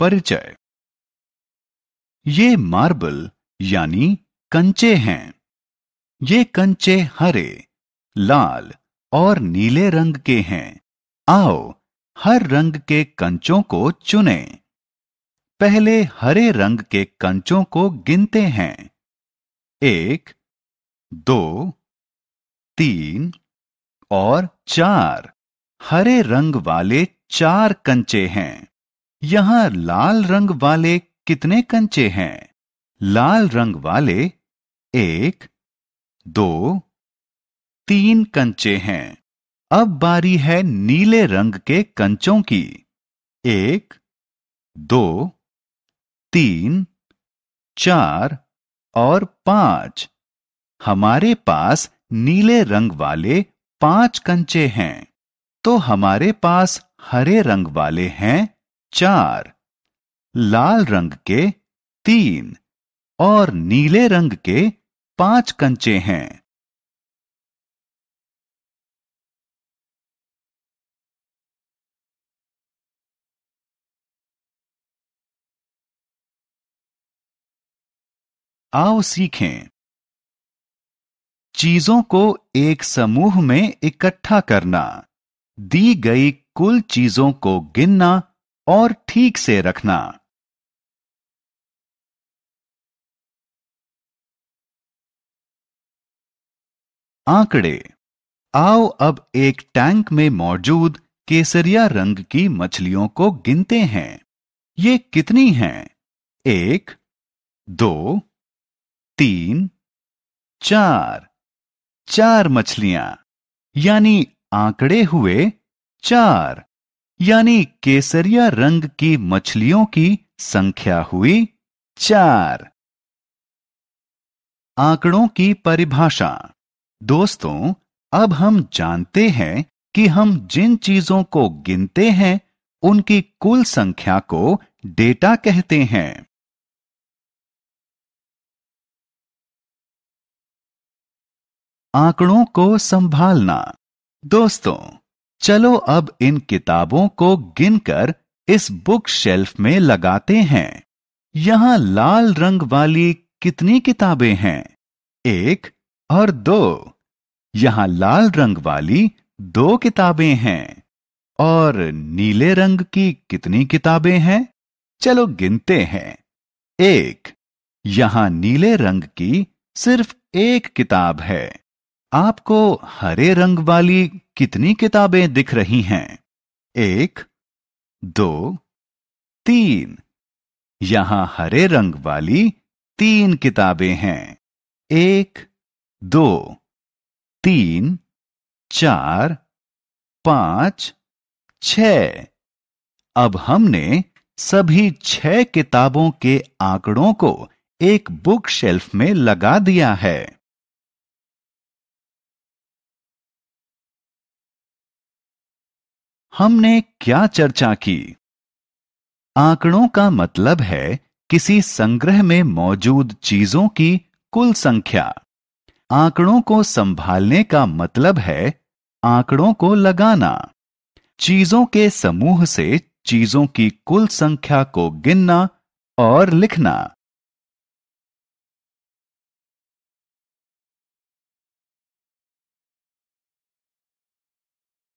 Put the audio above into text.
परिचय ये मार्बल यानी कंचे हैं ये कंचे हरे लाल और नीले रंग के हैं आओ हर रंग के कंचों को चुने पहले हरे रंग के कंचों को गिनते हैं एक दो तीन और चार हरे रंग वाले चार कंचे हैं यहां लाल रंग वाले कितने कंचे हैं लाल रंग वाले एक दो तीन कंचे हैं अब बारी है नीले रंग के कंचों की एक दो तीन चार और पांच हमारे पास नीले रंग वाले पांच कंचे हैं तो हमारे पास हरे रंग वाले हैं चार लाल रंग के तीन और नीले रंग के पांच कंचे हैं आओ सीखें चीजों को एक समूह में इकट्ठा करना दी गई कुल चीजों को गिनना और ठीक से रखना आंकड़े आओ अब एक टैंक में मौजूद केसरिया रंग की मछलियों को गिनते हैं ये कितनी हैं? एक दो तीन चार चार मछलियां यानी आंकड़े हुए चार यानी केसरिया रंग की मछलियों की संख्या हुई चार आंकड़ों की परिभाषा दोस्तों अब हम जानते हैं कि हम जिन चीजों को गिनते हैं उनकी कुल संख्या को डेटा कहते हैं आंकड़ों को संभालना दोस्तों चलो अब इन किताबों को गिनकर इस बुक शेल्फ में लगाते हैं यहां लाल रंग वाली कितनी किताबें हैं एक और दो यहां लाल रंग वाली दो किताबें हैं और नीले रंग की कितनी किताबें हैं चलो गिनते हैं एक यहां नीले रंग की सिर्फ एक किताब है आपको हरे रंग वाली कितनी किताबें दिख रही हैं एक दो तीन यहां हरे रंग वाली तीन किताबें हैं एक दो तीन चार पांच छ अब हमने सभी छह किताबों के आंकड़ों को एक बुक शेल्फ में लगा दिया है हमने क्या चर्चा की आंकड़ों का मतलब है किसी संग्रह में मौजूद चीजों की कुल संख्या आंकड़ों को संभालने का मतलब है आंकड़ों को लगाना चीजों के समूह से चीजों की कुल संख्या को गिनना और लिखना